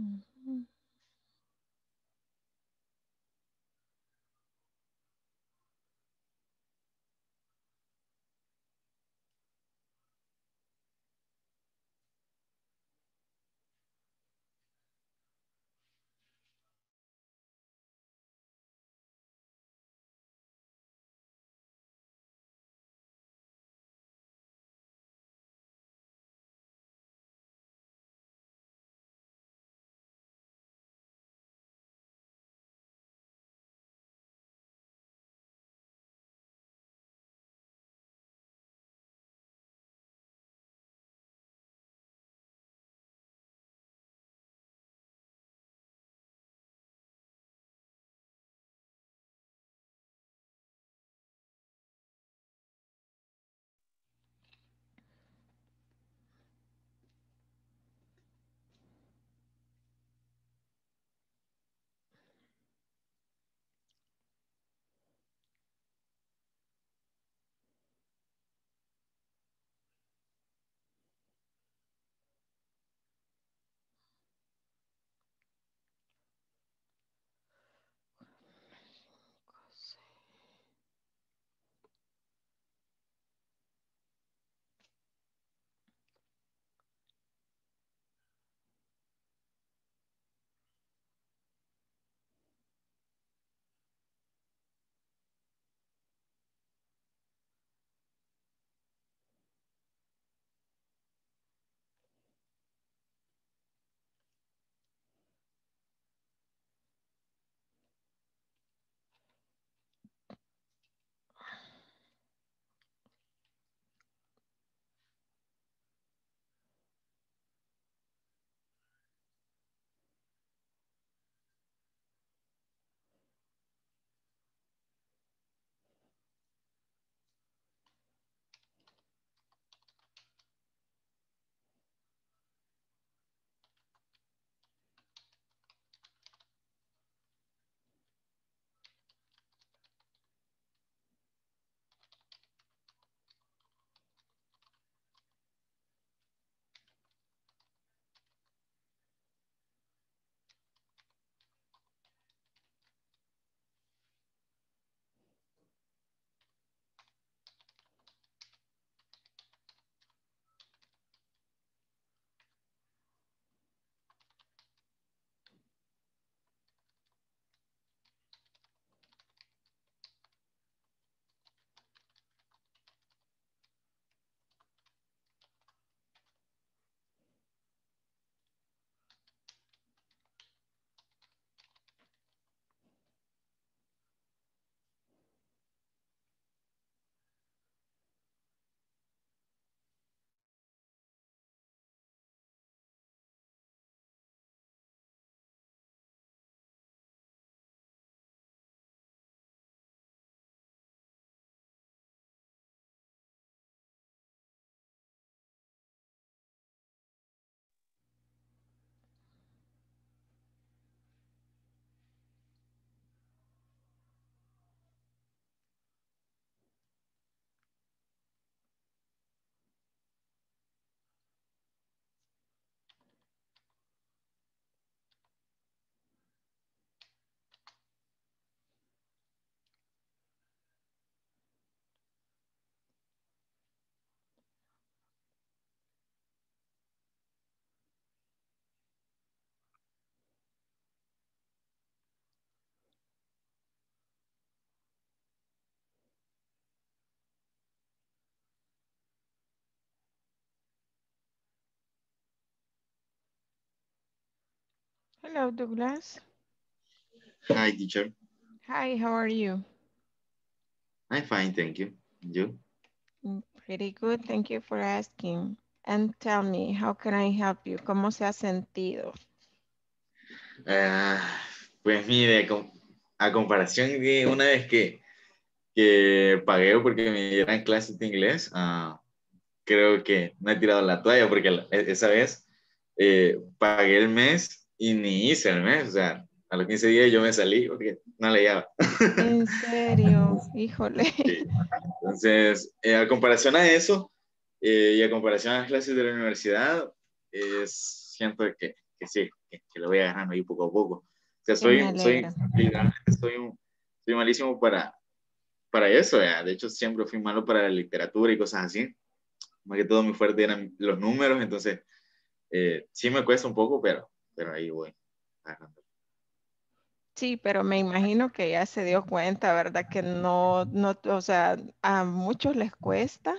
Mm. Hello, Douglas. Hi, teacher. Hi, how are you? I'm fine, thank you. You? Pretty good, thank you for asking. And tell me, how can I help you? ¿Cómo se ha sentido? Ah, pues mire, a comparación de una vez que, pagué porque me dieron clases de inglés, ah, creo que no he tirado la toalla porque e-, esa vez eh, pagué el mes y ni hice el mes, o sea, a los 15 días yo me salí porque no leía. En serio, híjole. Entonces, eh, a comparación a eso eh, y a comparación a las clases de la universidad, siento que, que sí, que, lo voy agarrando ahí poco a poco. O sea, soy, soy, soy, malísimo para, para eso, de hecho siempre fui malo para la literatura y cosas así. Más que todo mi fuerte eran los números, entonces eh, sí me cuesta un poco, pero Sí, pero me imagino que ya se dio cuenta, ¿verdad? Que no, no, o sea, a muchos les cuesta.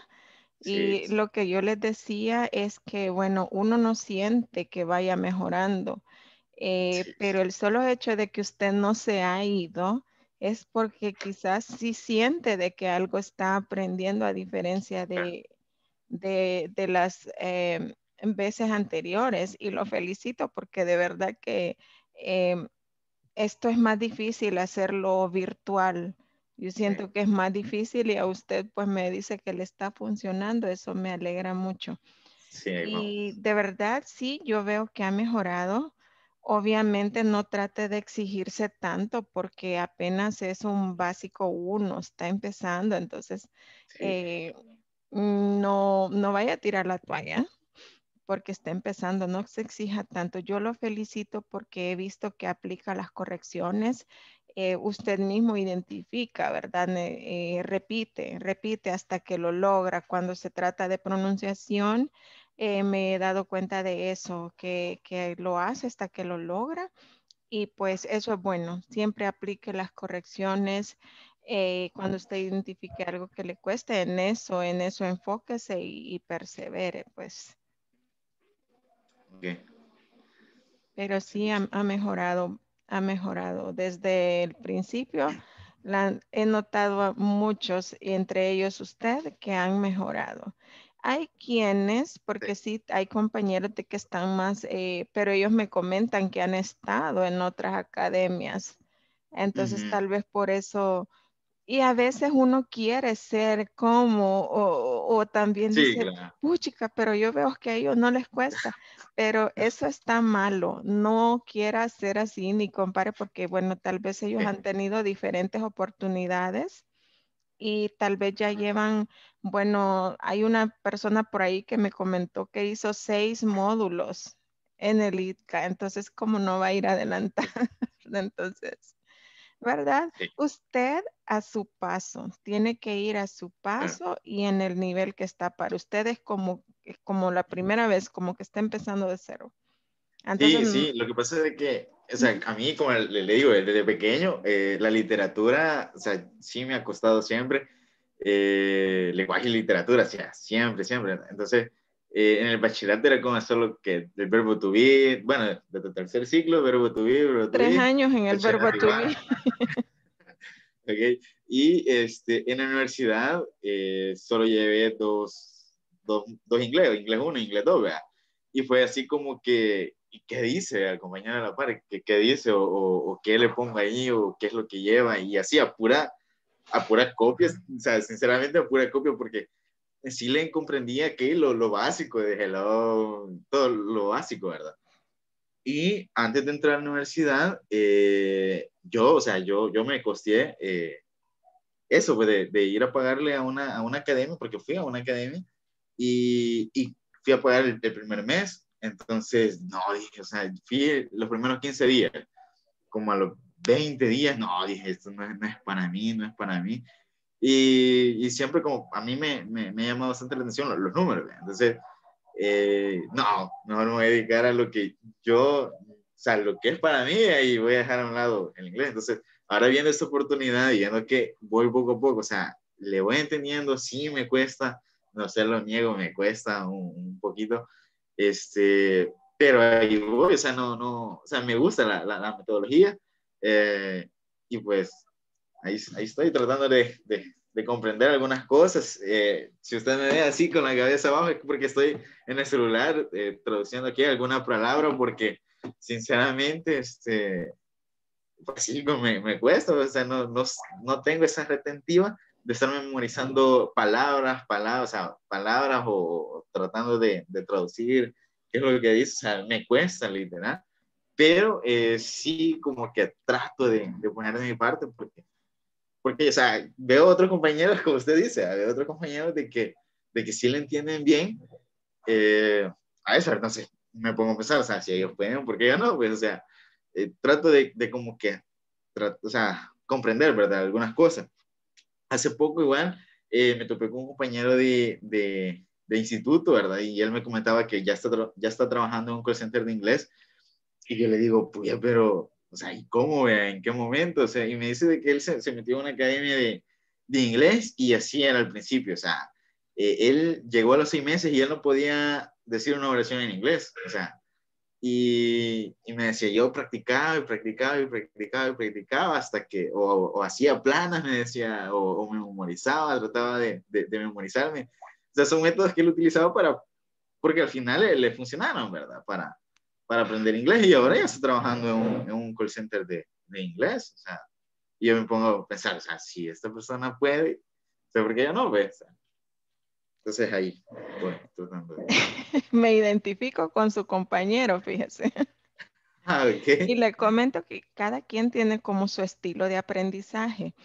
Y lo que yo les decía es que, bueno, uno no siente que vaya mejorando, eh, pero el solo hecho de que usted no se ha ido es porque quizás sí siente de que algo está aprendiendo a diferencia de, de, de las em, en veces anteriores y lo felicito porque de verdad que em, esto es más difícil hacerlo virtual. Yo siento que es más difícil y a usted pues me dice que le está funcionando, eso me alegra mucho. Sí, y de verdad, sí, yo veo que ha mejorado. Obviamente no trate de exigirse tanto porque apenas es un básico uno, está empezando, entonces eh, no, no vaya a tirar la toalla porque está empezando, no se exija tanto. Yo lo felicito porque he visto que aplica las correcciones. Eh, usted mismo identifica, ¿verdad? Eh, repite, repite hasta que lo logra. Cuando se trata de pronunciación, eh, me he dado cuenta de eso, que, lo hace hasta que lo logra. Y pues eso es bueno. Siempre aplique las correcciones. cuando usted identifique algo que le cueste, en eso, en eso enfóquese y, y persevere, pues pero sí ha, mejorado, ha mejorado. Desde el principio la, he notado a muchos, entre ellos usted, que han mejorado. Hay quienes, porque sí, hay compañeros de que están más, eh, pero ellos me comentan que han estado en otras academias. Entonces, tal vez por eso y a veces uno quiere ser como, o, también decir, dice, puchica, pero yo veo que a ellos no les cuesta. Pero eso está malo. No quiera ser así ni compare, porque bueno, tal vez ellos han tenido diferentes oportunidades y tal vez ya llevan, bueno, hay una persona por ahí que me comentó que hizo seis módulos en el ITCA, entonces ¿cómo no va a ir adelantando, entonces. ¿verdad? Usted a su paso, tiene que ir a su ah. paso y en el nivel que está para ustedes como, como la primera vez, como que está empezando de cero. sí, mm, sí, lo que pasa es que, o sea, a mí, como le, digo, desde pequeño, eh, la literatura, o sea, sí me ha costado siempre, eh, lenguaje y literatura, sea, siempre, siempre. Entonces, eh, en el bachillerato era como solo que el verbo to be, bueno, de tu tercer ciclo, verbo to be, verbo Tres años en el verbo to be. okay. Y este, en la universidad eh, solo llevé dos, dos, inglés, inglés uno, inglés dos, ¿verdad? Y fue así como que, ¿qué dice al compañero de la par? ¿Qué, qué dice? O, qué le pongo ahí? ¿O qué es lo que lleva? Y así, a pura, a pura copia, o sea, sinceramente a pura copia, porque le comprendía que lo, lo básico de Hello, todo lo básico, ¿verdad? Y antes de entrar a la universidad, eh, yo, o sea, yo, yo me costeé eh, eso, pues, de, de, ir a pagarle a una, a una academia, porque fui a una academia, y, y fui a pagar el, primer mes. Entonces, no, dije, o sea, fui los primeros 15 días, como a los 20 días, no, dije, esto no es, no es para mí, no es para mí. Y, siempre como a mí me, me, me llama bastante la atención los, números. Entonces, eh, no, no me voy a dedicar a lo que yo, o sea, lo que es para mí, ahí voy a dejar a un lado el inglés. Entonces, ahora viendo esta oportunidad y viendo que voy poco a poco, o sea, le voy entendiendo, sí me cuesta, no se lo niego, me cuesta un, poquito, este, pero ahí voy, o sea, no, no, o sea, me gusta la, la, metodología eh, y pues ahí, estoy tratando de, de, de comprender algunas cosas. Eh, si usted me ve así con la cabeza abajo es porque estoy en el celular eh, traduciendo aquí alguna palabra porque sinceramente este, pues sí, me, me, cuesta, o sea, no, no, no, tengo esa retentiva de estar memorizando palabras, palabras, o sea, palabras o tratando de, de, traducir qué es lo que dice, o sea, me cuesta literal, pero eh, sí como que trato de, de, poner de mi parte porque porque, o sea, veo otros compañeros, como usted dice, veo otros compañeros de que, de que sí le entienden bien eh, a eso. Entonces, me pongo a pensar, o sea, si ellos pueden, ¿por qué yo no? Pues, o sea, eh, trato de, de, como que, o sea, comprender, ¿verdad? Algunas cosas. Hace poco, igual, eh, me topé con un compañero de, de, instituto, ¿verdad? Y él me comentaba que ya está, ya está trabajando en un call center de inglés. Y yo le digo, pues, pero o sea, ¿y cómo, vea? ¿En qué momento? O sea, y me dice de que él se, metió en una academia de, de, inglés y así era al principio, o sea, eh, él llegó a los seis meses y él no podía decir una oración en inglés, o sea, y, y me decía, yo practicaba y practicaba y practicaba y practicaba hasta que, o, hacía planas, me decía, o, me memorizaba, trataba de, de, memorizarme. O sea, son métodos que él utilizaba para, porque al final le funcionaron, ¿verdad? Para, para aprender inglés y ahora ya estoy trabajando en un, call center de, inglés. O sea, y yo me pongo a pensar, o sea, si esta persona puede, o sea, ¿por qué yo no? ve entonces ahí, bueno, Me identifico con su compañero, fíjese. Ah, y le comento que cada quien tiene como su estilo de aprendizaje.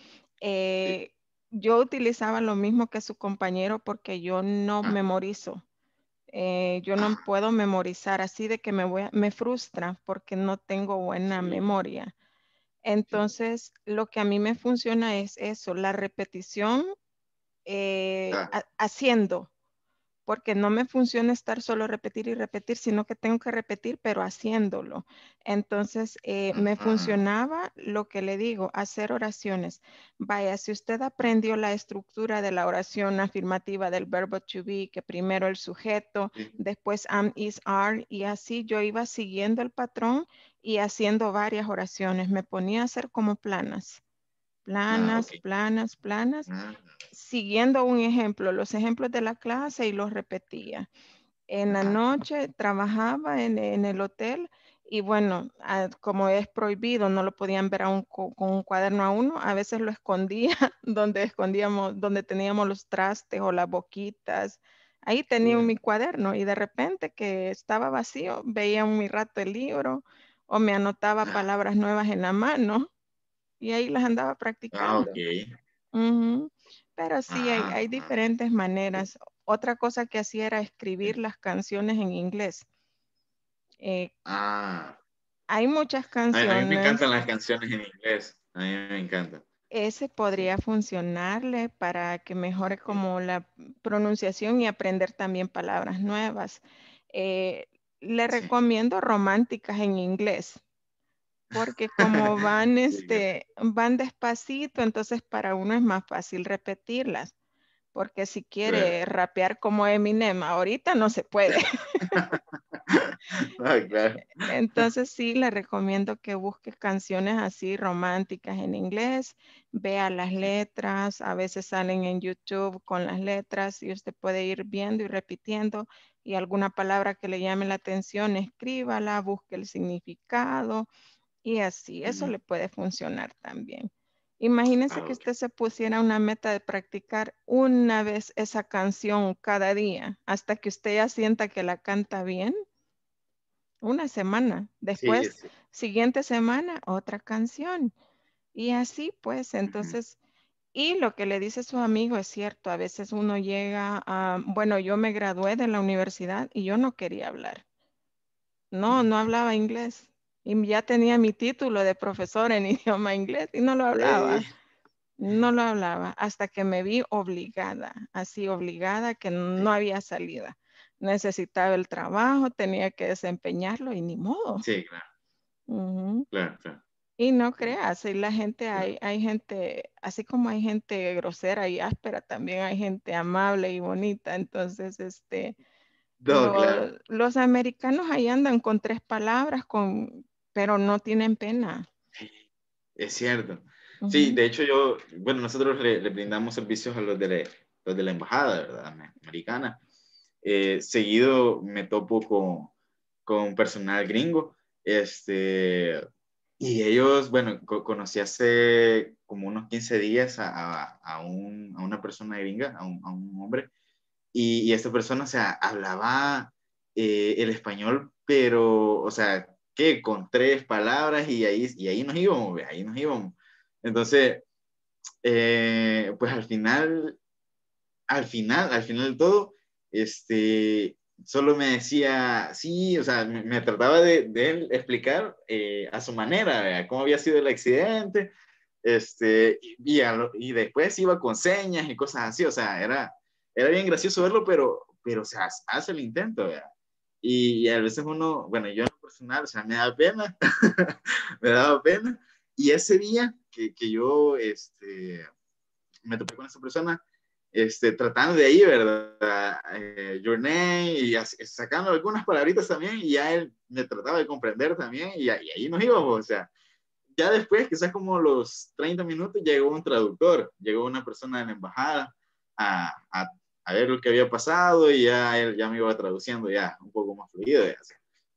Eh, yo utilizaba lo mismo que su compañero porque yo no ah. memorizo. Eh, yo no ah. puedo memorizar, así de que me, voy me frustra porque no tengo buena memoria. Entonces, lo que a mí me funciona es eso, la repetición eh, ah. haciendo porque no me funciona estar solo repetir y repetir, sino que tengo que repetir, pero haciéndolo. Entonces, eh, me funcionaba lo que le digo, hacer oraciones. Vaya, si usted aprendió la estructura de la oración afirmativa del verbo to be, que primero el sujeto, después am, is, are, y así yo iba siguiendo el patrón y haciendo varias oraciones. Me ponía a hacer como planas. Ah, planas, planas, planas, ah. siguiendo un ejemplo, los ejemplos de la clase y los repetía. En la noche trabajaba en, el hotel y bueno, ah, como es prohibido, no lo podían ver con un cuaderno a uno, a veces lo escondía donde escondíamos, donde teníamos los trastes o las boquitas. Ahí tenía mi cuaderno y de repente que estaba vacío, veía un mi rato el libro o me anotaba palabras nuevas en la mano y ahí las andaba ah, practicando. Pero sí, ah. hay, diferentes maneras. Otra cosa que hacía era escribir las canciones en inglés. Eh, ah. Hay muchas canciones. a mí me encantan las canciones en inglés. A mí me encantan. Ese podría funcionarle para que mejore como la pronunciación y aprender también palabras nuevas. Eh, le recomiendo románticas en inglés porque como van, este, van despacito, entonces para uno es más fácil repetirlas. Porque si quiere rapear como Eminem, ahorita no se puede. Entonces sí, le recomiendo que busque canciones así románticas en inglés, vea las letras, a veces salen en YouTube con las letras y usted puede ir viendo y repitiendo y alguna palabra que le llame la atención, escríbala, busque el significado y así, eso le puede funcionar también. Imagínense ah, que usted se pusiera una meta de practicar una vez esa canción cada día hasta que usted ya sienta que la canta bien. Una semana. Después, siguiente semana, otra canción. Y así pues, entonces, y lo que le dice su amigo es cierto, a veces uno llega a, bueno, yo me gradué de la universidad y yo no quería hablar. No, no hablaba inglés y ya tenía mi título de profesor en idioma inglés y no lo hablaba. No lo hablaba hasta que me vi obligada, así obligada que no había salida. Necesitaba el trabajo, tenía que desempeñarlo y ni modo. Sí, claro. claro, Y no creas, y la gente, hay, hay gente, así como hay gente grosera y áspera, también hay gente amable y bonita. Entonces, este, los, los americanos ahí andan con tres palabras, con pero no tienen pena. Es cierto. Sí, de hecho yo, bueno, nosotros le, brindamos servicios a los de, la, embajada, Americana. Eh, seguido me topo con, con personal gringo, este, y ellos, bueno, conocí hace como unos 15 días a, una persona gringa, a un, hombre, y, esta persona, o sea, hablaba eh, el español, pero, o sea, ¿qué? Con tres palabras y ahí, y ahí nos íbamos, ahí nos íbamos. Entonces, eh, pues al final, al final, al final de todo, este, solo me decía, sí, o sea, me, trataba de, explicar eh, a su manera ¿verdad? cómo había sido el accidente, este, y, y, después iba con señas y cosas así, o sea, era, era bien gracioso verlo, pero, pero o se hace el intento, ¿verdad? y a veces uno, bueno, yo en personal, o sea, me da pena, me daba pena. Y ese día que, que yo este, me topé con esa persona, este, tratando de ahí, ¿verdad? Eh, your y sacando algunas palabritas también, y ya él me trataba de comprender también, y, ahí nos íbamos, o sea, ya después, quizás como los 30 minutos, llegó un traductor, llegó una persona de la embajada a, a a ver lo que había pasado y ya él ya me iba traduciendo ya un poco más fluido.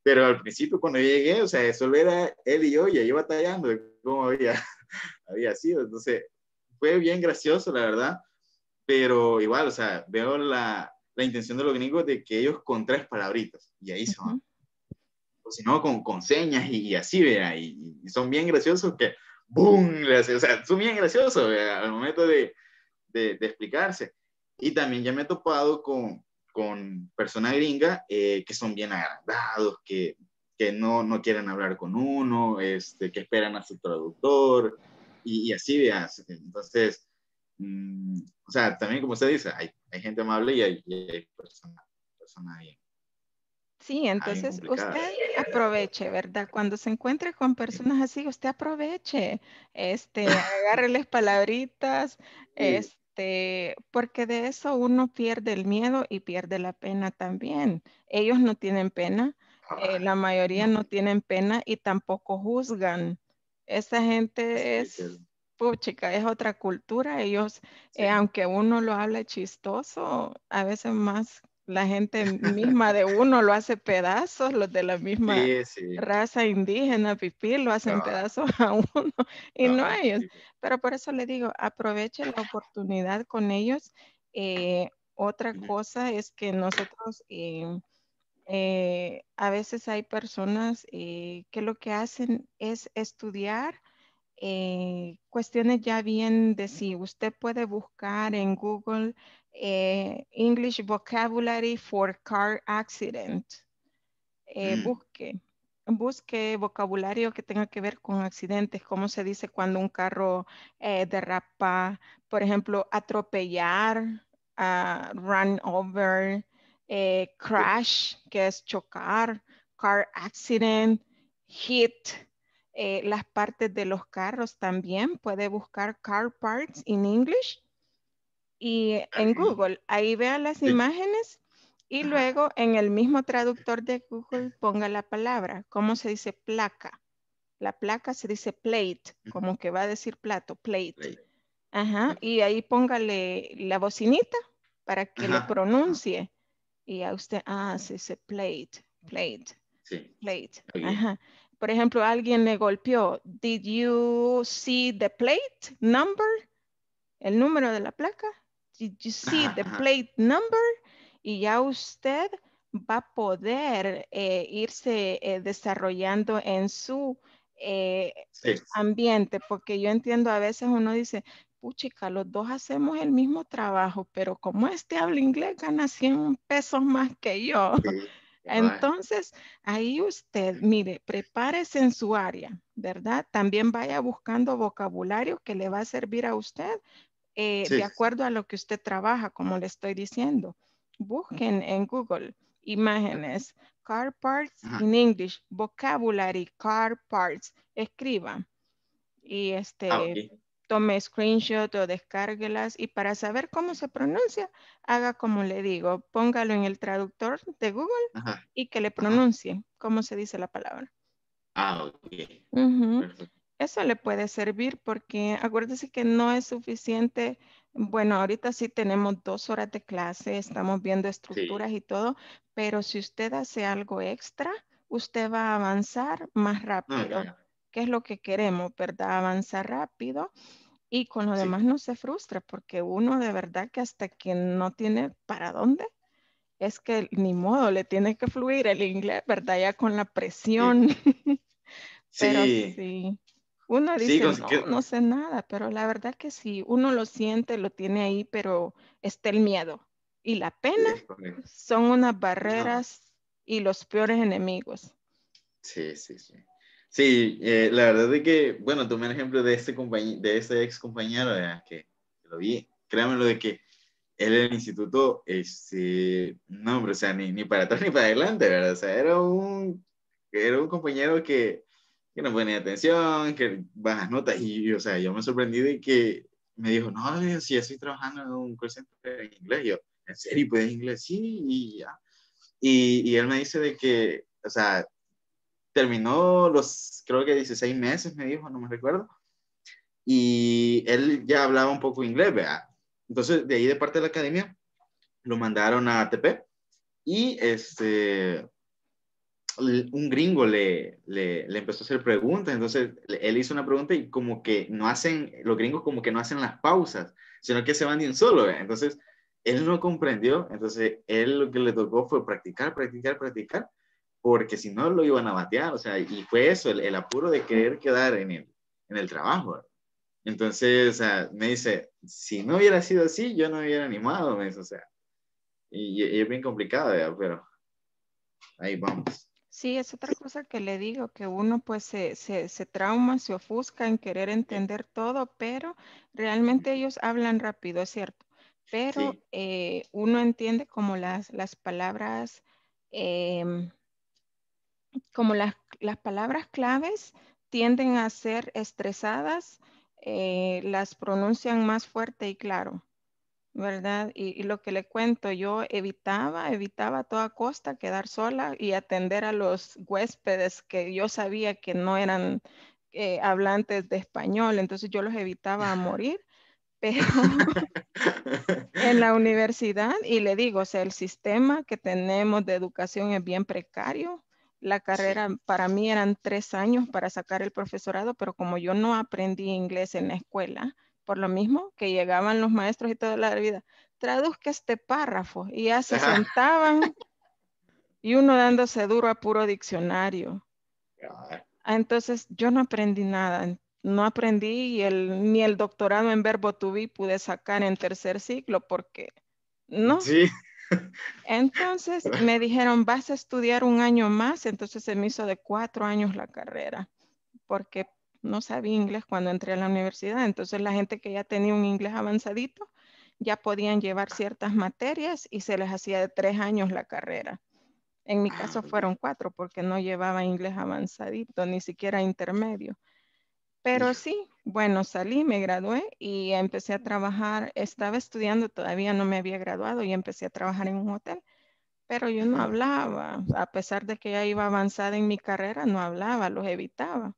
Pero al principio cuando llegué, o sea, eso era él y yo y ahí batallando de cómo había, había sido. Entonces, fue bien gracioso, la verdad. Pero igual, o sea, veo la, la intención de los gringos de que ellos con tres palabritas y ahí son. O si no, con, con señas y, así, vea. Y, son bien graciosos que, ¡boom! O sea, son bien graciosos al momento de, de, de explicarse. Y también ya me he topado con, con personas gringas eh, que son bien agrandados, que, que no, no, quieren hablar con uno, este, que esperan a su traductor y, y así veas. Entonces, mm, o sea, también como usted dice, hay, hay gente amable y hay, personas bien. Sí, entonces usted aproveche, ¿verdad? Cuando se encuentre con personas así, usted aproveche, este, agárreles palabritas, este, este, porque de eso uno pierde el miedo y pierde la pena también. Ellos no tienen pena, eh, la mayoría no tienen pena y tampoco juzgan. Esa gente es, es otra cultura. Ellos, eh, aunque uno lo hable chistoso, a veces más la gente misma de uno lo hace pedazos, los de la misma raza indígena, pipí, lo hacen pedazos a uno y no, a ellos. Pero por eso le digo, aprovechen la oportunidad con ellos. Eh, otra cosa es que nosotros eh, eh, a veces hay personas que lo que hacen es estudiar cuestiones ya bien de si usted puede buscar en Google eh, English vocabulary for car accident. Eh, mm. Busque, busque vocabulario que tenga que ver con accidentes, como se dice cuando un carro eh, derrapa, por ejemplo, atropellar, ah, run over, crash, que es chocar, car accident, hit, las partes de los carros también. Puede buscar car parts in English y en Google. Ahí vea las imágenes y luego en el mismo traductor de Google ponga la palabra. ¿Cómo se dice placa? La placa se dice plate, como que va a decir plato, plate. Ajá, y ahí póngale la bocinita para que lo pronuncie. Y a usted, ah, se dice plate, plate, plate. Ajá. Por ejemplo, alguien le golpeó. Did you see the plate number? El número de la placa. Did you see the plate number? Y ya usted va a poder eh, irse eh, desarrollando en su eh, ambiente, porque yo entiendo a veces uno dice, puchica, los dos hacemos el mismo trabajo, pero como este habla inglés, gana 100 pesos más que yo. Entonces, ahí usted, mire, prepárese en su área, ¿verdad? También vaya buscando vocabulario que le va a servir a usted eh, de acuerdo a lo que usted trabaja, como le estoy diciendo. Busquen en Google imágenes, car parts in English, vocabulary, car parts, escriba y ah, este, tome screenshot o descárguelas y para saber cómo se pronuncia, haga como le digo, póngalo en el traductor de Google y que le pronuncie cómo se dice la palabra. Ah, ok. Perfecto. Eso le puede servir porque acuérdese que no es suficiente. Bueno, ahorita sí tenemos dos horas de clase, estamos viendo estructuras y todo, pero si usted hace algo extra, usted va a avanzar más ah, rápido, que es lo que queremos, ¿verdad? Avanzar rápido y con lo demás no se frustra porque uno de verdad que hasta que no tiene para dónde, es que ni modo, le tiene que fluir el inglés, ¿verdad? Ya con la presión. sí. sí. Uno dice, no, no sé nada, pero la verdad que sí, uno lo siente, lo tiene ahí, pero está el miedo. Y la pena son unas barreras y los peores enemigos. Sí, sí, sí. Sí, eh, la verdad es que, bueno, tomé el ejemplo de ese, de ese ex compañero que lo vi, créanme lo de que él en el instituto, este, no, hombre, o sea, ni, ni para atrás ni para adelante, ¿verdad? O sea, era un, era un compañero que que no ponía atención, que bajas notas. Y, o sea, yo me sorprendí de que me dijo, no, si estoy trabajando en un curso center en inglés. yo, ¿en serio? ¿Puedes inglés? Sí, y ya. Y, y él me dice de que, o sea, terminó los, creo que 16 meses, me dijo, no me recuerdo. Y él ya hablaba un poco inglés, vea, Entonces, de ahí de parte de la academia, lo mandaron a ATP y este, un gringo le, empezó a hacer preguntas, entonces él hizo una pregunta y como que no hacen, los gringos como que no hacen las pausas, sino que se van de un solo, entonces él no comprendió, entonces él lo que le tocó fue practicar, practicar, practicar, porque si no lo iban a batear, o sea, y fue eso, el, apuro de querer quedar en el, en el trabajo. Entonces, me dice, si no hubiera sido así, yo no hubiera animado, o sea, y, es bien complicado, pero ahí vamos. Sí, es otra cosa que le digo, que uno pues se, se, trauma, se ofusca en querer entender todo, pero realmente ellos hablan rápido, es cierto, pero eh, uno entiende como las, las palabras, em, como las, las, palabras claves tienden a ser estresadas, eh, las pronuncian más fuerte y claro. ¿verdad? Y, lo que le cuento, yo evitaba, evitaba a toda costa quedar sola y atender a los huéspedes que yo sabía que no eran eh, hablantes de español, entonces yo los evitaba a morir. Pero en la universidad, y le digo, o sea, el sistema que tenemos de educación es bien precario, la carrera para mí eran tres años para sacar el profesorado, pero como yo no aprendí inglés en la escuela, por lo mismo que llegaban los maestros y toda la vida, traduzca este párrafo y ya se sentaban y uno dándose duro a puro diccionario. Ah, entonces yo no aprendí nada, no aprendí ni el doctorado en verbo to be pude sacar en tercer ciclo porque no. Sí. Entonces me dijeron, vas a estudiar un año más, entonces se me hizo de cuatro años la carrera, porque no sabía inglés cuando entré a la universidad, entonces la gente que ya tenía un inglés avanzadito ya podían llevar ciertas materias y se les hacía de tres años la carrera. En mi ah, caso fueron cuatro porque no llevaba inglés avanzadito, ni siquiera intermedio. Pero sí, bueno, salí, me gradué y empecé a trabajar. Estaba estudiando, todavía no me había graduado y empecé a trabajar en un hotel. Pero yo no hablaba, a pesar de que ya iba avanzada en mi carrera, no hablaba, los evitaba.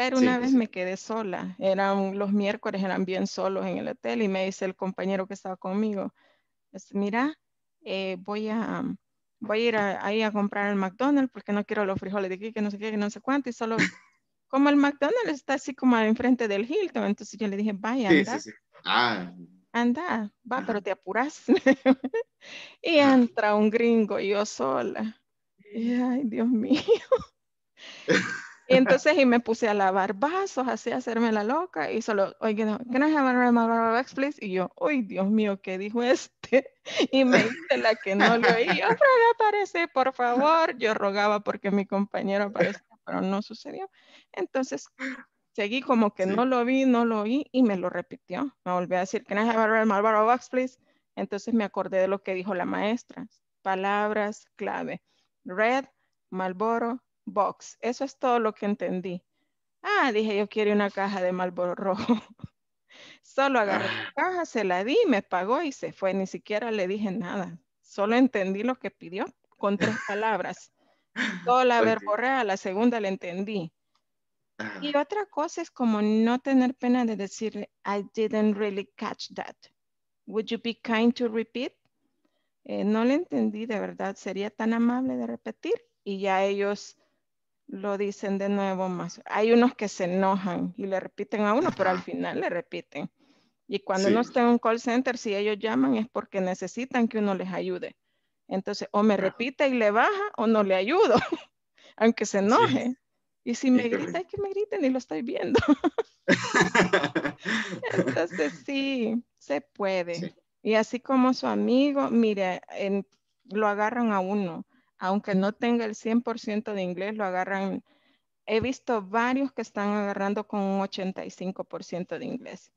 Pero una vez me quedé sola, eran los miércoles, eran bien solos en el hotel y me dice el compañero que estaba conmigo, mira, eh, voy a, voy a ir ahí a comprar el McDonald's porque no quiero los frijoles de aquí, que no sé qué, que no sé cuánto, y solo como el McDonald's está así como enfrente del Hilton, entonces yo le dije, vaya, anda, ah. anda, va, pero te apuras. y entra un gringo y yo sola. Y, ay, Dios mío. Y entonces y me puse a lavar vasos, así a hacerme la loca y solo, oye, can I have a box, please? Y yo, uy, Dios mío, ¿qué dijo este? Y me hice la que no lo oí, otra vez aparece, por favor. Yo rogaba porque mi compañero apareció, pero no sucedió. Entonces seguí como que no lo vi, no lo oí y me lo repitió. Me volvió a decir, can I have a box, please? Entonces me acordé de lo que dijo la maestra. Palabras clave. Red, Marlboro, box. Eso es todo lo que entendí. Ah, dije, yo quiero una caja de Marlboro Rojo. Solo agarré la ah. caja, se la di, me pagó y se fue. Ni siquiera le dije nada. Solo entendí lo que pidió con tres palabras. Toda la verborrea, la segunda le entendí. Y ah. otra cosa es como no tener pena de decirle, I didn't really catch that. Would you be kind to repeat? Eh, no le entendí de verdad. Sería tan amable de repetir. Y ya ellos lo dicen de nuevo más. Hay unos que se enojan y le repiten a uno, pero al final le repiten. Y cuando uno está en un call center, si ellos llaman es porque necesitan que uno les ayude. Entonces, o me repite y le baja o no le ayudo, aunque se enoje. Y si me grita, hay que me griten y lo estoy viendo. Entonces, sí, se puede. Y así como su amigo, mire, lo agarran a uno aunque no tenga el 100% de inglés, lo agarran. He visto varios que están agarrando con un 85% de inglés.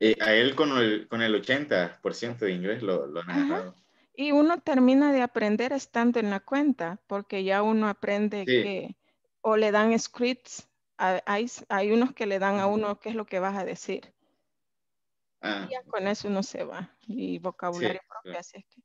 Eh, a él con el, con el 80% de inglés lo, lo han agarrado. Y uno termina de aprender estando en la cuenta, porque ya uno aprende que, o le dan scripts, hay, unos que le dan a uno qué es lo que vas a decir. Ah. Y ya con eso uno se va, y vocabulario propio, así es que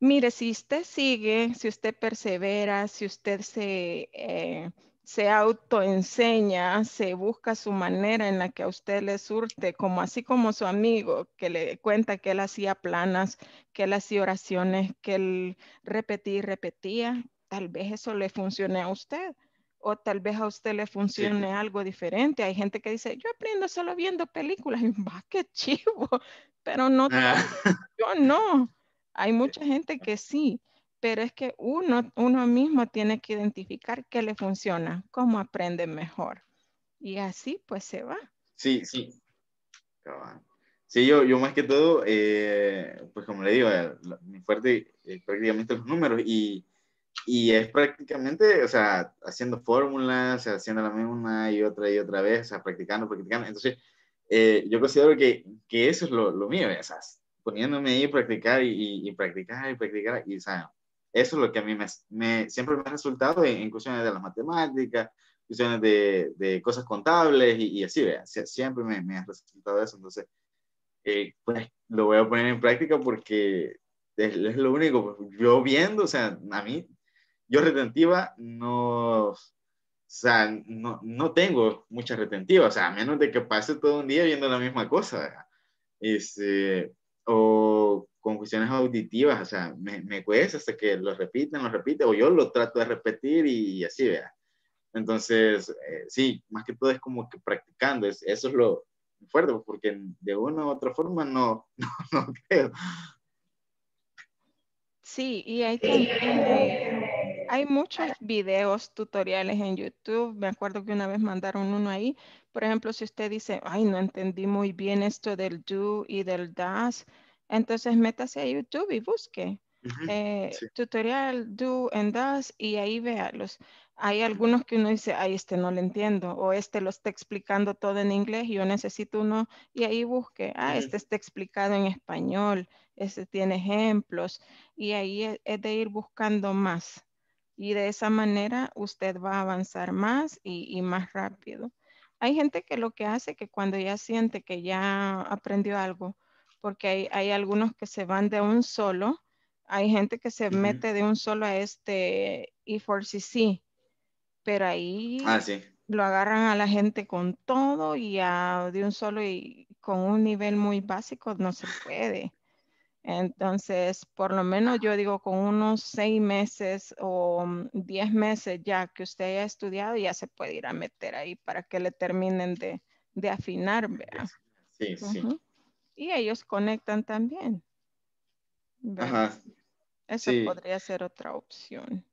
Mire, si usted sigue, si usted persevera, si usted eh, se, autoenseña, se busca su manera en la que a usted le surte, como así como su amigo que le cuenta que él hacía planas, que él hacía oraciones, que él repetía y repetía, tal vez eso le funcione a usted. O tal vez a usted le funcione algo diferente. Hay gente que dice, yo aprendo solo viendo películas. Y va, qué chivo. Pero no, ah. yo no. Hay mucha gente que sí, pero es que uno, uno mismo tiene que identificar qué le funciona, cómo aprende mejor. Y así pues se va. Sí, sí. Sí, yo, yo más que todo, eh, pues como le digo, eh, mi fuerte es eh, prácticamente los números y, es prácticamente, o sea, haciendo fórmulas, haciendo la misma y otra y otra vez, o sea, practicando, practicando. Entonces, yo considero que, eso es lo, mío, o poniéndome ahí a practicar y, practicar y practicar. Y, o sea, eso es lo que a mí me, siempre me ha resultado en, cuestiones de las matemáticas, cuestiones de, cosas contables y, así, vea. Siempre me, ha resultado eso. Entonces, eh, pues lo voy a poner en práctica porque es, lo único. Pues, yo viendo, o sea, a mí, yo retentiva no. O sea, no, tengo mucha retentiva, o sea, a menos de que pase todo un día viendo la misma cosa. y Este, o con cuestiones auditivas, o sea, me, me cuesta hasta que lo repiten, lo repiten, o yo lo trato de repetir y, así, vea. Entonces, eh, sí, más que todo es como que practicando, eso es lo fuerte, porque de una u otra forma no, no, creo. Sí, y ahí eh, también hay muchos videos, tutoriales en YouTube. Me acuerdo que una vez mandaron uno ahí. Por ejemplo, si usted dice, ay, no entendí muy bien esto del do y del das, entonces métase a YouTube y busque. Eh, tutorial do and das y ahí los. Hay algunos que uno dice, ay, este no lo entiendo, o este lo está explicando todo en inglés, y yo necesito uno, y ahí busque, ah, este está explicado en español, este tiene ejemplos, y ahí es de ir buscando más. Y de esa manera usted va a avanzar más y, más rápido. Hay gente que lo que hace que cuando ya siente que ya aprendió algo, porque hay, hay algunos que se van de un solo, hay gente que se mete de un solo a este E4CC, pero ahí ah, lo agarran a la gente con todo y de un solo y con un nivel muy básico no se puede. Entonces, por lo menos yo digo con unos seis meses o mm, diez meses ya que usted haya estudiado, ya se puede ir a meter ahí para que le terminen de, afinar, ¿verdad? Sí, sí. Y ellos conectan también. Ajá. Eso podría ser otra opción.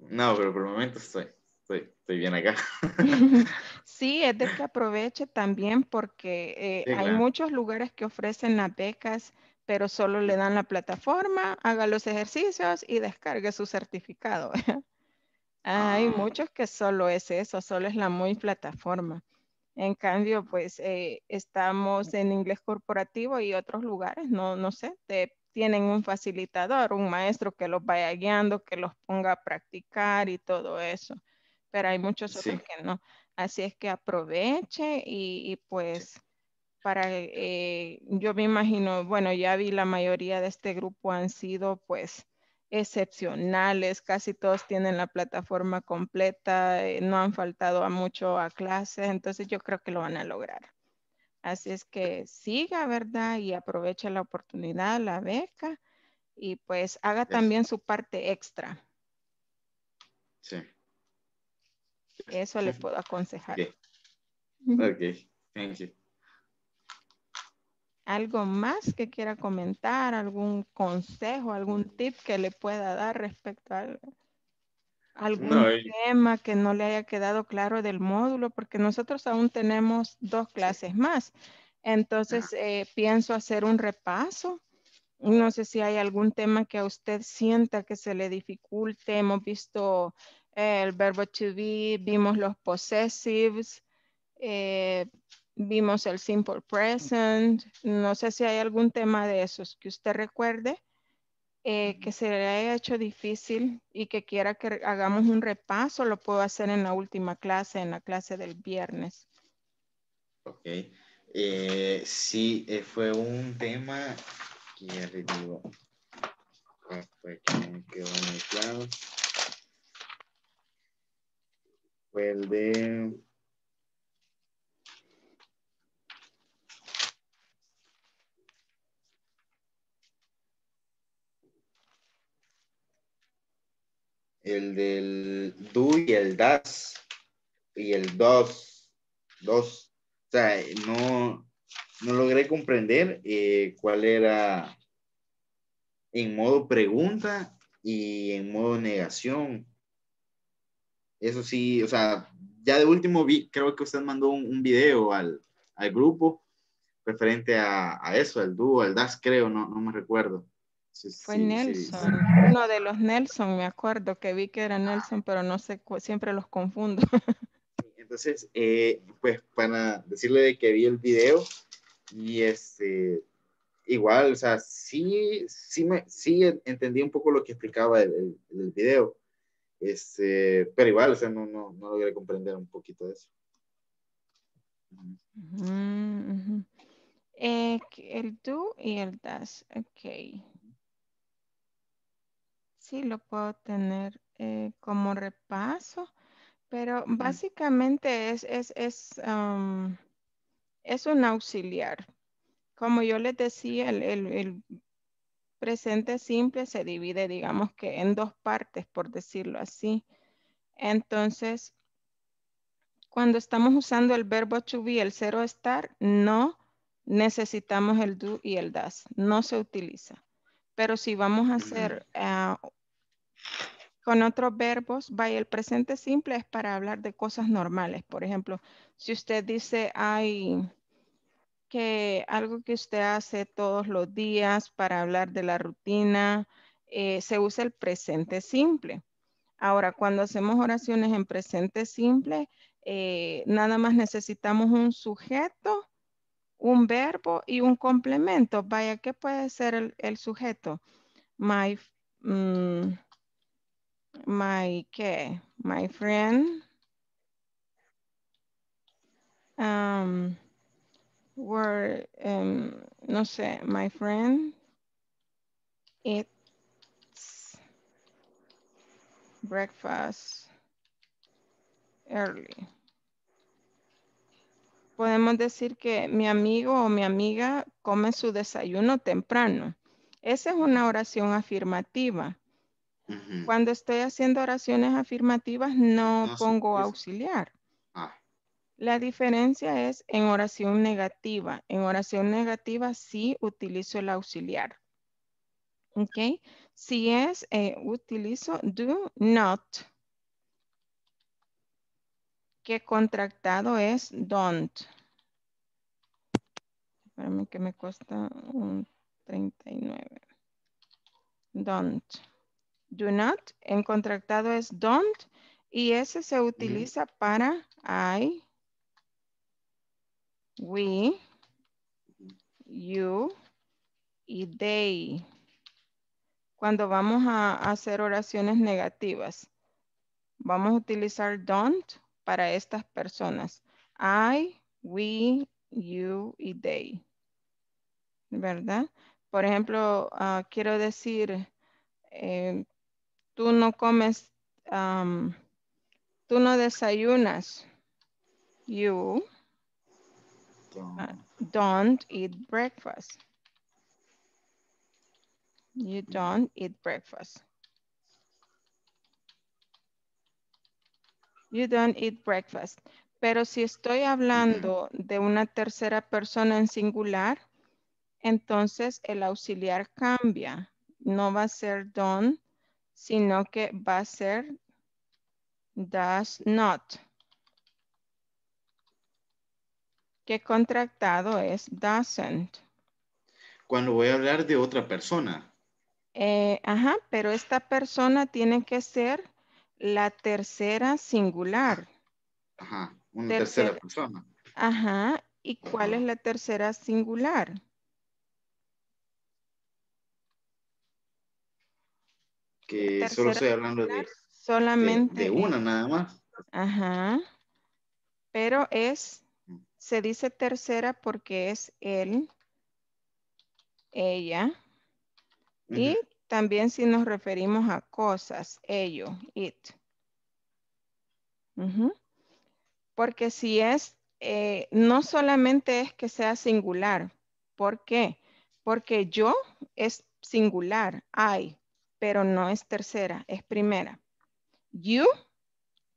No, pero por el momento estoy estoy, estoy bien acá. sí, es de que aproveche también porque eh, hay muchos lugares que ofrecen las becas, pero solo le dan la plataforma, haga los ejercicios y descargue su certificado. hay ah. muchos que solo es eso, solo es la muy plataforma. En cambio, pues eh, estamos en inglés corporativo y otros lugares, no, no sé, te tienen un facilitador, un maestro que los vaya guiando, que los ponga a practicar y todo eso pero hay muchos otros que no. Así es que aproveche y, pues para, eh, yo me imagino, bueno, ya vi la mayoría de este grupo han sido pues excepcionales, casi todos tienen la plataforma completa, eh, no han faltado a mucho a clases, entonces yo creo que lo van a lograr. Así es que siga, ¿verdad? Y aproveche la oportunidad, la beca, y pues haga también su parte extra. Sí. Eso le puedo aconsejar. ¿Algo más que quiera comentar? ¿Algún consejo, algún tip que le pueda dar respecto a algún tema que no le haya quedado claro del módulo? Porque nosotros aún tenemos dos clases más. Entonces, eh, pienso hacer un repaso. No sé si hay algún tema que a usted sienta que se le dificulte. Hemos visto el verbo to be, vimos los possessives, eh, vimos el simple present. No sé si hay algún tema de esos que usted recuerde eh, que se le haya hecho difícil y que quiera que hagamos un repaso. Lo puedo hacer en la última clase, en la clase del viernes. Ok. Eh, sí, fue un tema que le digo. Ah, quedó el de... El del do y el das y el dos, dos. O no, no logré comprender eh, cuál era en modo pregunta y en modo negación eso sí, o sea, ya de último vi, creo que usted mandó un, video al, al, grupo referente a, eso, al dúo, al DAS, creo, no, no me recuerdo. Fue Nelson, uno de los Nelson, me acuerdo que vi que era Nelson, pero no sé, siempre los confundo. Entonces, eh, pues para decirle que vi el video y este, igual, o sea, sí, sí, me, sí entendí un poco lo que explicaba el, el, el video este, pero igual, o sea, no, no, no logré comprender un poquito de eso. Mm, eh, el do y el das, ok. Sí, lo puedo tener eh, como repaso, pero básicamente es, es, un auxiliar. Como yo les decía, el presente simple se divide, digamos que en dos partes, por decirlo así. Entonces, cuando estamos usando el verbo to be, el cero estar, no necesitamos el do y el das. No se utiliza. Pero si vamos a hacer mm. ah, con otros verbos, va el presente simple es para hablar de cosas normales. Por ejemplo, si usted dice, hay que algo que usted hace todos los días para hablar de la rutina, eh, se usa el presente simple. Ahora, cuando hacemos oraciones en presente simple, eh, nada más necesitamos un sujeto, un verbo y un complemento. Vaya, ¿qué puede ser el, sujeto? My, mm, my, ¿qué? My friend. Um, Em, no sé, my friend, it's breakfast early. Podemos decir que mi amigo o mi amiga come su desayuno temprano. Esa es una oración afirmativa. Cuando estoy haciendo oraciones afirmativas no pongo auxiliar. La diferencia es en oración negativa. En oración negativa sí utilizo el auxiliar. ¿Ok? Si es, eh, utilizo do not. Que contractado es don't. Espérame que me cuesta un 39. Don't. Do not. En contractado es don't. Y ese se utiliza para I We, you y they. Cuando vamos a hacer oraciones negativas, vamos a utilizar don't para estas personas. I, we, you y they. ¿Verdad? Por ejemplo, ah, quiero decir, eh, tú no comes, tú no desayunas. You Don't. eat breakfast. You don't eat breakfast. You don't eat breakfast. Pero si estoy hablando de una tercera persona en singular, entonces el auxiliar cambia. No va a ser don, sino que va a ser does not. que contractado es doesn't. Cuando voy a hablar de otra persona. Eh, ajá, pero esta persona tiene que ser la tercera singular. Ajá, una tercera, persona. Ajá, ¿y cuál es la tercera singular? Que solo estoy hablando solamente de una nada más. Ajá, pero es se dice tercera porque es él, ella. Y también si nos referimos a cosas, ello, it. Porque si es, eh, no solamente es que sea singular. ¿Por qué? Porque yo es singular, I, pero no es tercera, es primera. You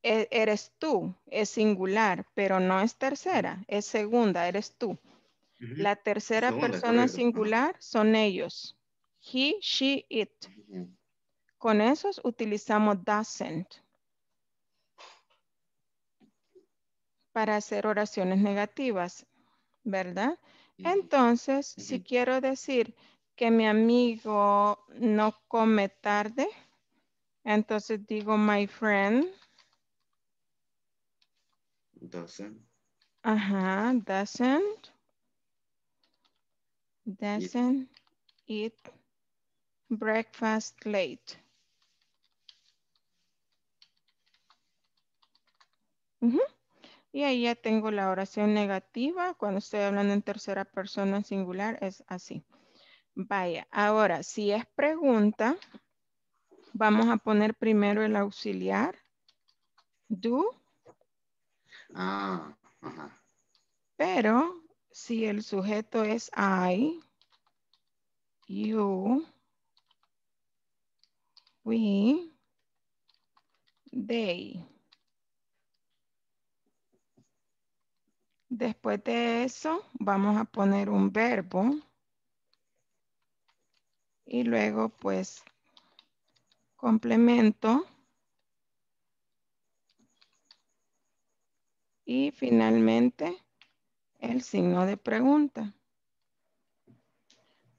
e-, eres tú, es singular, pero no es tercera, es segunda, eres tú. La tercera persona singular son ellos. He, she, it. Con esos utilizamos doesn't para hacer oraciones negativas, ¿verdad? Entonces, si quiero decir que mi amigo no come tarde, entonces digo my friend Doesn't. Ajá, doesn't. Doesn't eat. breakfast late. Y ahí ya tengo la oración negativa. Cuando estoy hablando en tercera persona singular es así. Vaya, ahora si es pregunta, vamos a poner primero el auxiliar. Do Ah, Pero si el sujeto es I, you, we, they. Después de eso, vamos a poner un verbo. Y luego, pues, complemento. Y finalmente, el signo de pregunta.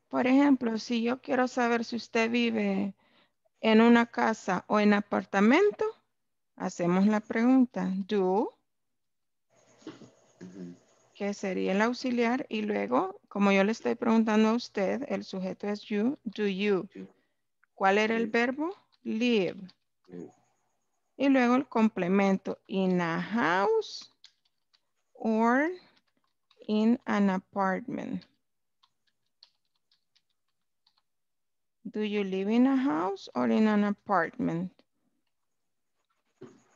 Por ejemplo, si yo quiero saber si usted vive en una casa o en apartamento, hacemos la pregunta, do, que sería el auxiliar, y luego, como yo le estoy preguntando a usted, el sujeto es you, do you. ¿Cuál era el verbo? Live. Y luego el complemento, in a house or in an apartment? Do you live in a house or in an apartment?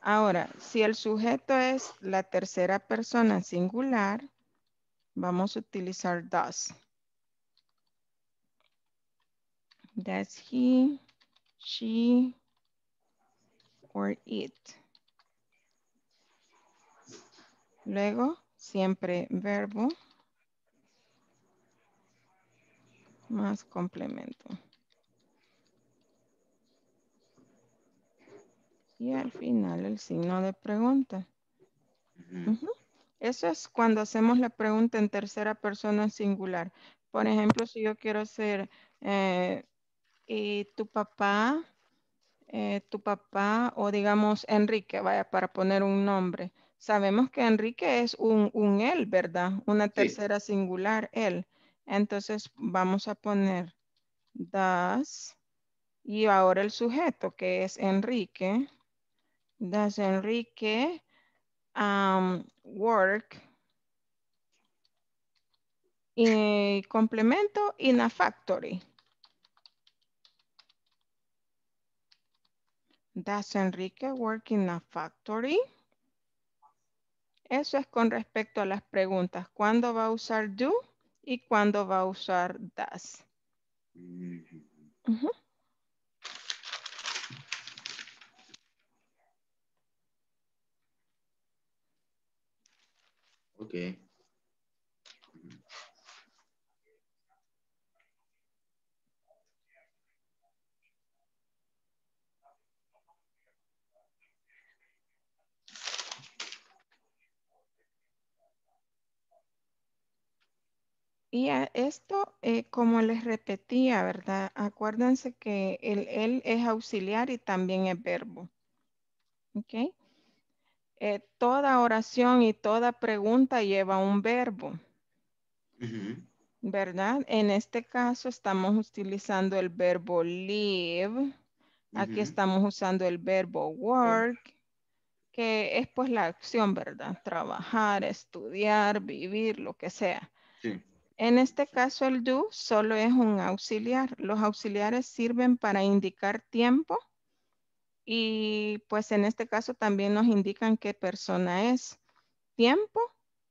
Ahora, si el sujeto es la tercera persona singular, vamos a utilizar does. Does he, she, or it. Luego, siempre verbo más complemento. Y al final el signo de pregunta. Eso es cuando hacemos la pregunta en tercera persona singular. Por ejemplo, si yo quiero hacer, eh, tu papá? Eh, ¿Tu papá? O digamos, Enrique, vaya, para poner un nombre sabemos que Enrique es un, él, ¿verdad? Una tercera singular, él. Entonces vamos a poner das y ahora el sujeto que es Enrique. Das Enrique um, work? Y eh, complemento in a factory. Das Enrique work in a factory? Eso es con respecto a las preguntas. ¿Cuándo va a usar do y cuándo va a usar does? Mm-hmm. Y esto, eh, como les repetía, ¿verdad? Acuérdense que el él es auxiliar y también es verbo. ¿Ok? Eh, toda oración y toda pregunta lleva un verbo. ¿Verdad? En este caso estamos utilizando el verbo live. Aquí estamos usando el verbo work, que es pues la acción, ¿verdad? Trabajar, estudiar, vivir, lo que sea. Sí. En este caso el do solo es un auxiliar. Los auxiliares sirven para indicar tiempo y pues en este caso también nos indican qué persona es. Tiempo,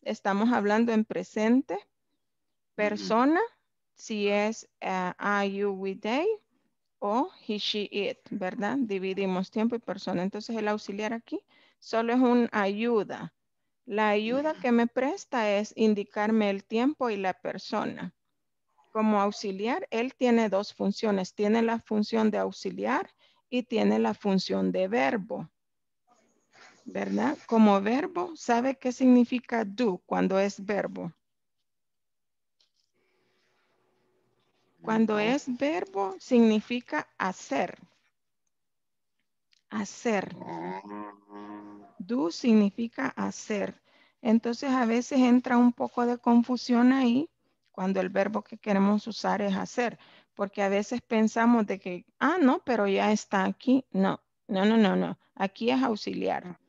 estamos hablando en presente. Persona, si es uh, you, we, they o he, she, it, ¿verdad? Dividimos tiempo y persona. Entonces el auxiliar aquí solo es un ayuda la ayuda que me presta es indicarme el tiempo y la persona. Como auxiliar, él tiene dos funciones. Tiene la función de auxiliar y tiene la función de verbo. ¿Verdad? Como verbo, ¿sabe qué significa do cuando es verbo? Cuando es verbo, significa hacer hacer. Mm. Do significa hacer. Entonces a veces entra un poco de confusión ahí cuando el verbo que queremos usar es hacer, porque a veces pensamos de que, ah, no, pero ya está aquí. No, no, no, no, no. Aquí es auxiliar.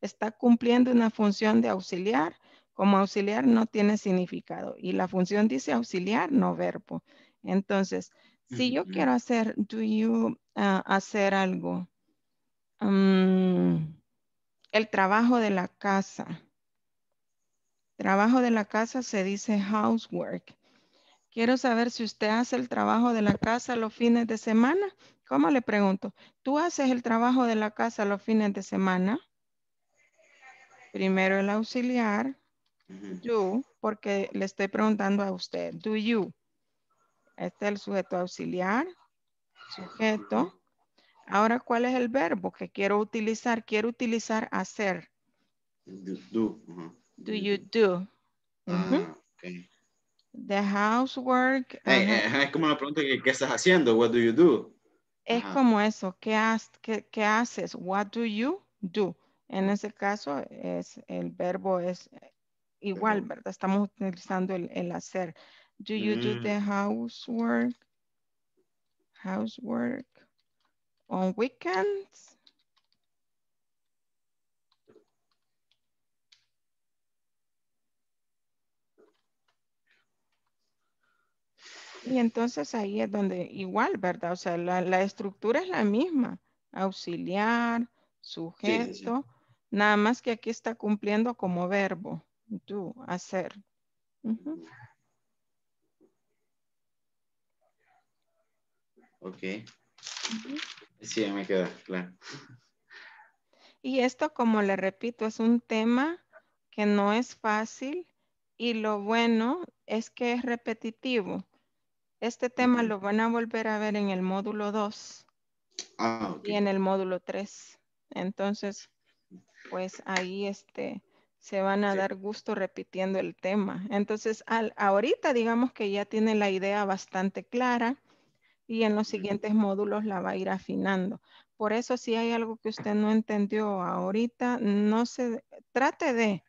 Está cumpliendo una función de auxiliar. Como auxiliar no tiene significado y la función dice auxiliar, no verbo. Entonces, si yo quiero hacer, do you ah, hacer algo? Mm, el trabajo de la casa. Trabajo de la casa se dice housework. Quiero saber si usted hace el trabajo de la casa los fines de semana. ¿Cómo le pregunto? ¿Tú haces el trabajo de la casa los fines de semana? Primero el auxiliar, Yo, porque le estoy preguntando a usted, do you. Este es el sujeto auxiliar, sujeto, Ahora, ¿cuál es el verbo que quiero utilizar? Quiero utilizar hacer. Uh-huh. Do. Do, do you do? The housework. Eh, eh, es como la pregunta que ¿qué estás haciendo? What do you do? Es como eso. ¿Qué, haces? What do you do? En ese caso, es, el verbo es igual, ¿verdad? Estamos utilizando el, hacer. Do you do mm. the housework? Housework on weekends. Y entonces ahí es donde igual, ¿verdad? O sea, la, estructura es la misma. Auxiliar, sujeto, nada más que aquí está cumpliendo como verbo. Tú, hacer. Ok. Sí, me queda claro. Y esto, como le repito, es un tema que no es fácil y lo bueno es que es repetitivo. Este tema lo van a volver a ver en el módulo 2 ah, y en el módulo 3. Entonces, pues ahí este, se van a dar gusto repitiendo el tema. Entonces, al, ahorita digamos que ya tiene la idea bastante clara y en los siguientes módulos la va a ir afinando. Por eso si hay algo que usted no entendió ahorita, no se trate de,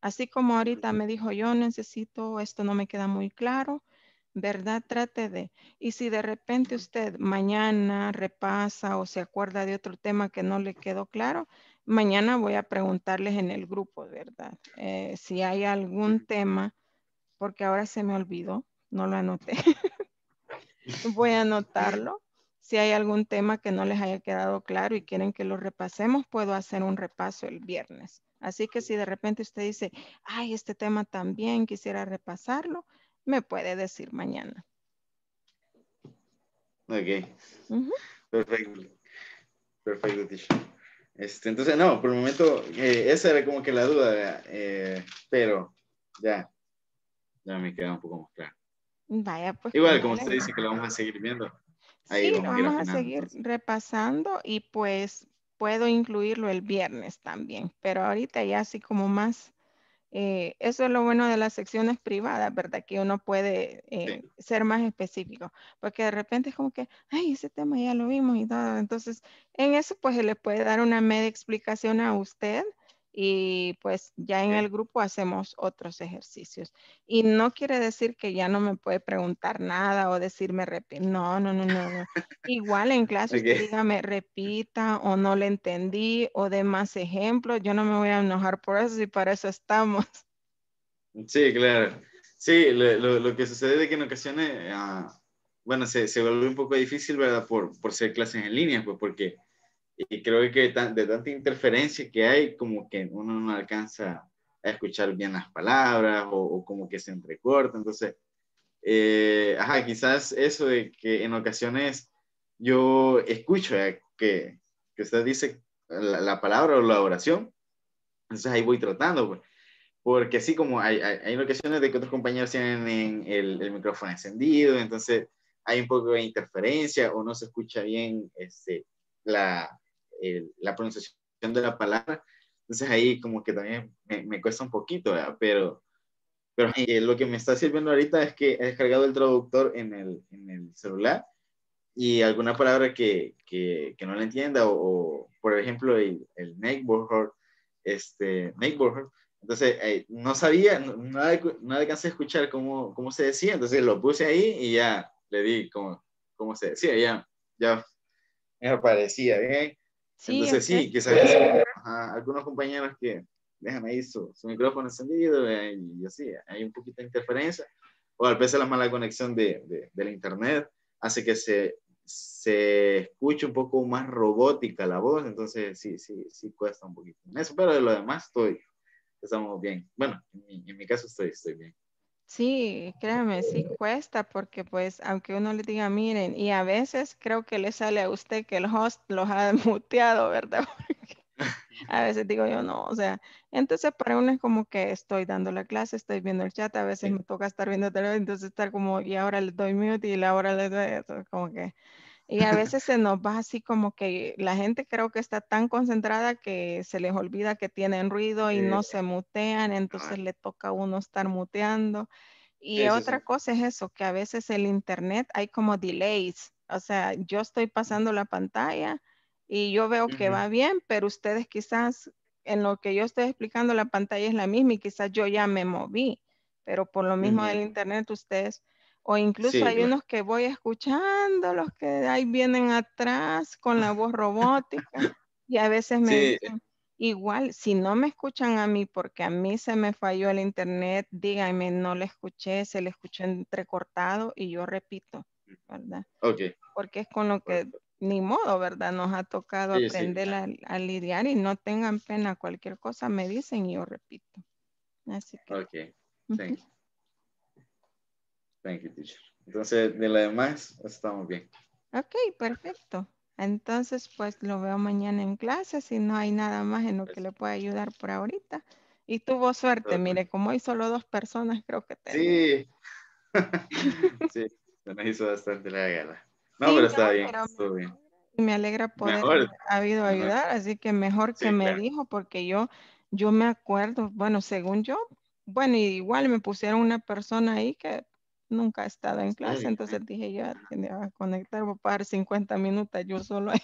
así como ahorita me dijo yo necesito, esto no me queda muy claro, ¿verdad? Trate de. Y si de repente usted mañana repasa o se acuerda de otro tema que no le quedó claro, mañana voy a preguntarles en el grupo, ¿verdad? Eh, si hay algún tema, porque ahora se me olvidó, no lo anoté. voy a anotarlo. Si hay algún tema que no les haya quedado claro y quieren que lo repasemos, puedo hacer un repaso el viernes. Así que si de repente usted dice, ay, este tema también quisiera repasarlo, me puede decir mañana. Ok. Perfecto. Perfecto, este, entonces, no, por el momento, eh, esa era como que la duda, eh, pero ya, ya me queda un poco más claro. Vaya, pues. Igual, como usted dice que lo vamos a seguir viendo. sí, lo vamos a, seguir repasando y pues puedo incluirlo el viernes también, pero ahorita ya así como más. Eh, eso es lo bueno de las secciones privadas, ¿verdad? Que uno puede eh, ser más específico, porque de repente es como que, ay, ese tema ya lo vimos y todo. Entonces, en eso pues se le puede dar una media explicación a usted y pues ya en el grupo hacemos otros ejercicios. Y no quiere decir que ya no me puede preguntar nada o decirme repite. No, no, no, no, Igual en clase dígame repita o no le entendí o de más ejemplos. Yo no me voy a enojar por eso y para eso estamos. Sí, claro. Sí, lo, lo que sucede es que en ocasiones, ah, bueno, se, se vuelve un poco difícil, ¿verdad? Por, por ser clases en línea, pues porque y creo que de tanta interferencia que hay, como que uno no alcanza a escuchar bien las palabras o, como que se entrecorta. Entonces, eh, ajá, quizás eso de que en ocasiones yo escucho eh, que, que, usted dice la, palabra o la oración, entonces ahí voy tratando, pues. porque así como hay, hay, ocasiones de que otros compañeros tienen el, el, micrófono encendido, entonces hay un poco de interferencia o no se escucha bien este, la, la pronunciación de la palabra. Entonces ahí como que también me, me cuesta un poquito, pero, pero eh, lo que me está sirviendo ahorita es que he descargado el traductor en el, en el celular y alguna palabra que, que, que no la entienda o, por ejemplo el, el neighborhood, este, neighborhood, entonces eh, no sabía, no, alcancé a escuchar cómo, cómo se decía, entonces lo puse ahí y ya le di cómo, cómo se decía, ya, ya me aparecía bien. Sí, Entonces sí, quizás algunos compañeros que dejan ahí su, su micrófono encendido y así, hay un poquito de interferencia, o a veces la mala conexión de, de, del internet hace que se, se escuche un poco más robótica la voz, entonces sí, sí, sí cuesta un poquito. Eso, pero de lo demás estoy, estamos bien. Bueno, en mi, en mi caso estoy, estoy bien. Sí, créame, sí cuesta porque pues aunque uno le diga, miren, y a veces creo que le sale a usted que el host los ha muteado, ¿verdad? a veces digo yo no, o sea, entonces para uno es como que estoy dando la clase, estoy viendo el chat, a veces me toca estar viendo entonces estar como, y ahora le doy mute y ahora le doy, como que y a veces se nos va así como que la gente creo que está tan concentrada que se les olvida que tienen ruido y no se mutean, entonces le toca a uno estar muteando. Y otra cosa es eso, que a veces el internet hay como delays, o sea, yo estoy pasando la pantalla y yo veo que va bien, pero ustedes quizás en lo que yo estoy explicando la pantalla es la misma y quizás yo ya me moví, pero por lo mismo del internet ustedes o incluso hay unos que voy escuchando, los que ahí vienen atrás con la voz robótica. y a veces me dicen, igual, si no me escuchan a mí porque a mí se me falló el internet, díganme, no le escuché, se le escuchó entrecortado y yo repito, ¿verdad? Ok. Porque es con lo que ni modo, ¿verdad? Nos ha tocado aprender A, lidiar y no tengan pena, cualquier cosa me dicen y yo repito. Así que. Ok, Thank you, teacher. Entonces, de lo demás, estamos bien. Ok, perfecto. Entonces, pues lo veo mañana en clase, si no hay nada más en lo que le pueda ayudar por ahorita. Y tuvo suerte, mire, como hay solo dos personas, creo que te. Sí. sí, se nos hizo bastante la gala. No, pero está bien, me, bien. Me alegra poder mejor. habido ayudar, así que mejor que me dijo, porque yo, yo me acuerdo, bueno, según yo, bueno, igual me pusieron una persona ahí que nunca he estado en clase, entonces dije yo ah, tenía que ah, conectar, voy a pagar 50 minutos yo solo ahí.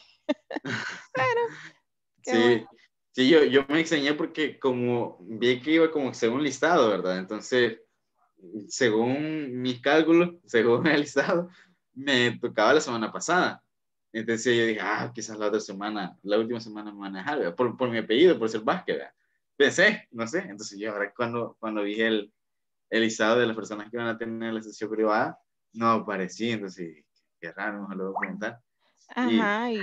Pero, sí, sí yo, yo me enseñé porque como vi que iba como según listado, ¿verdad? Entonces, según mis cálculos, según el listado, me tocaba la semana pasada. Entonces yo dije, ah, quizás la otra semana, la última semana me a por, por mi apellido, por ser Vázquez, Pensé, no sé, entonces yo ahora cuando, cuando vi el, el listado de las personas que van a tener la sesión privada no apareciendo, entonces, qué raro, lo voy a preguntar. Ajá, y,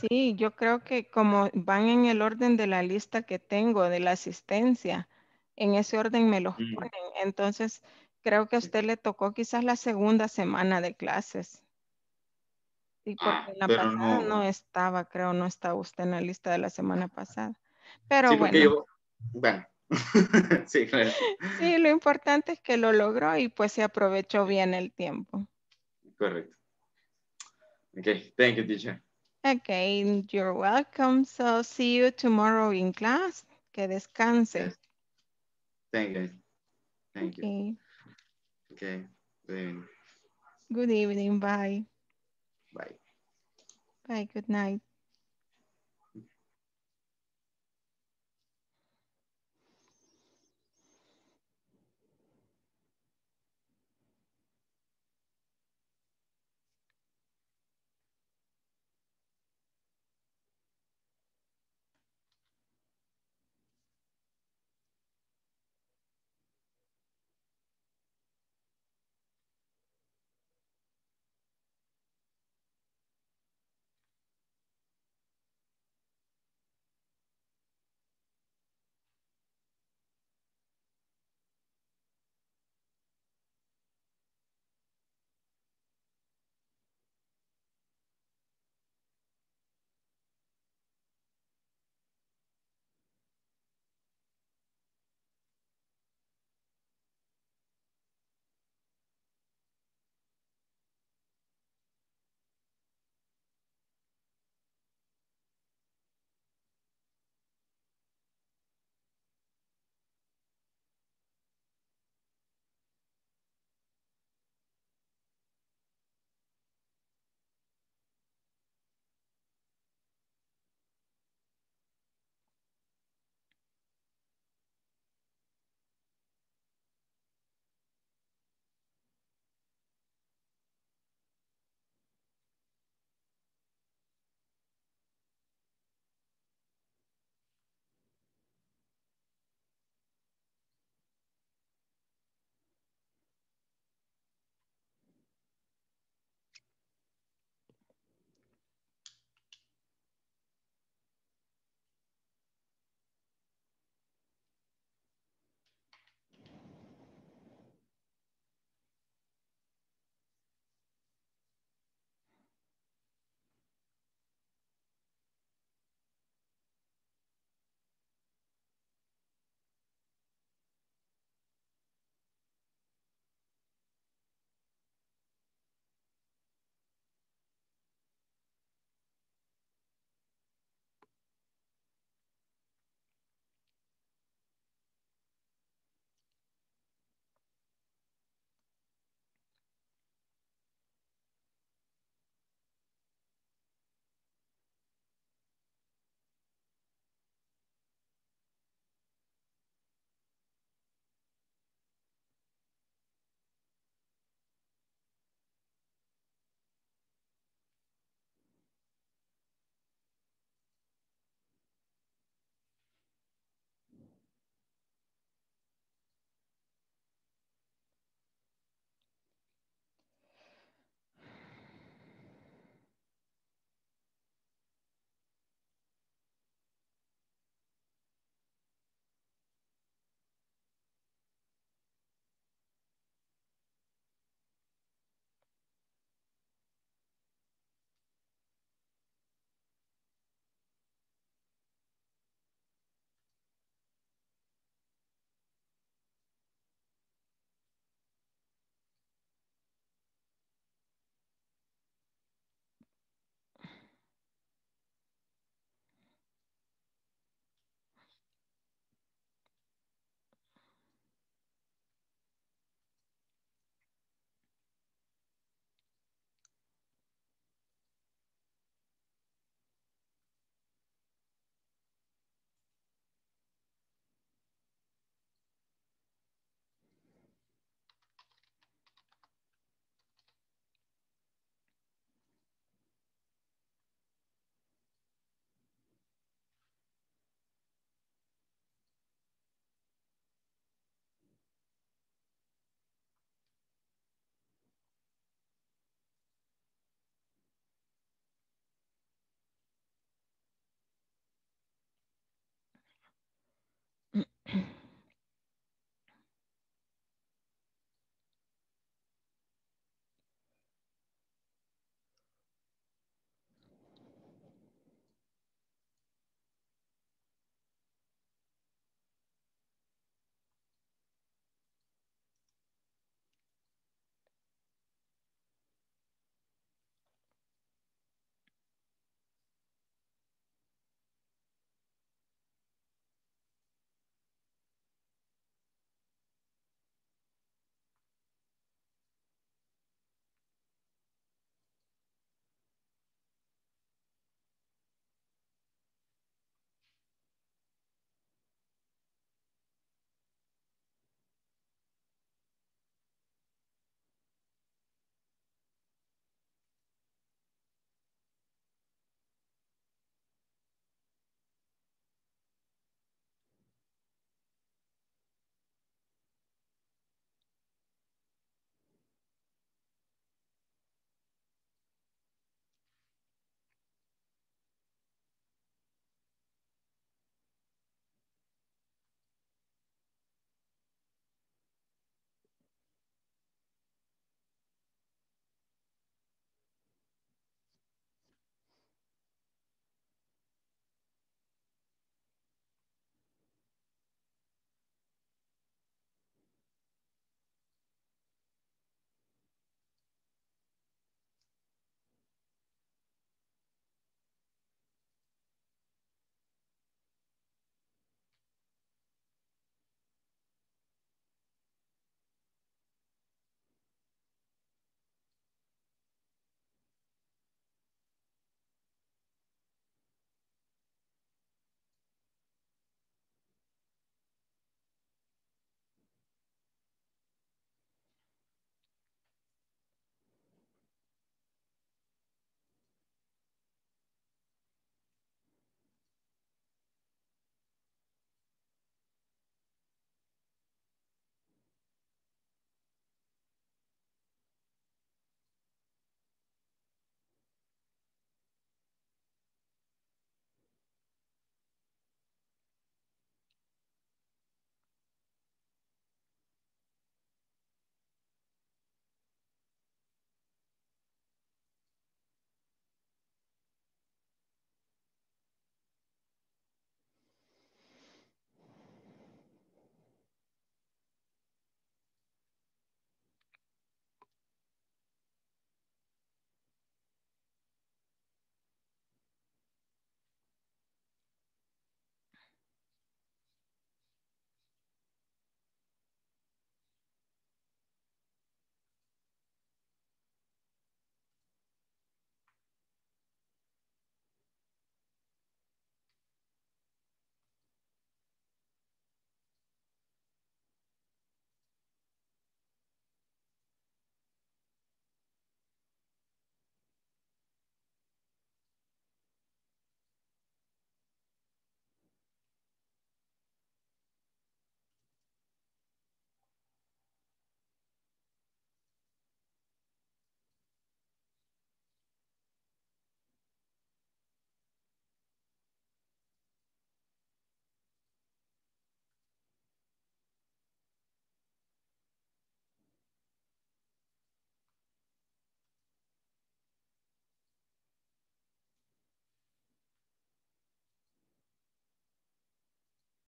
sí, yo creo que como van en el orden de la lista que tengo de la asistencia, en ese orden me los ponen. Entonces, creo que a usted le tocó quizás la segunda semana de clases. Sí, ah, porque la pasada no, estaba, creo, no estaba usted en la lista de la semana pasada. Pero bueno, sí, claro. Sí, lo importante es que lo logró y pues se aprovechó bien el tiempo. Correcto. Okay, thank you, teacher. Okay, you're welcome. So see you tomorrow in class. Que descanse. Thank you. Thank you. Okay. Good evening. Good evening. Bye. Bye. Bye. Good night.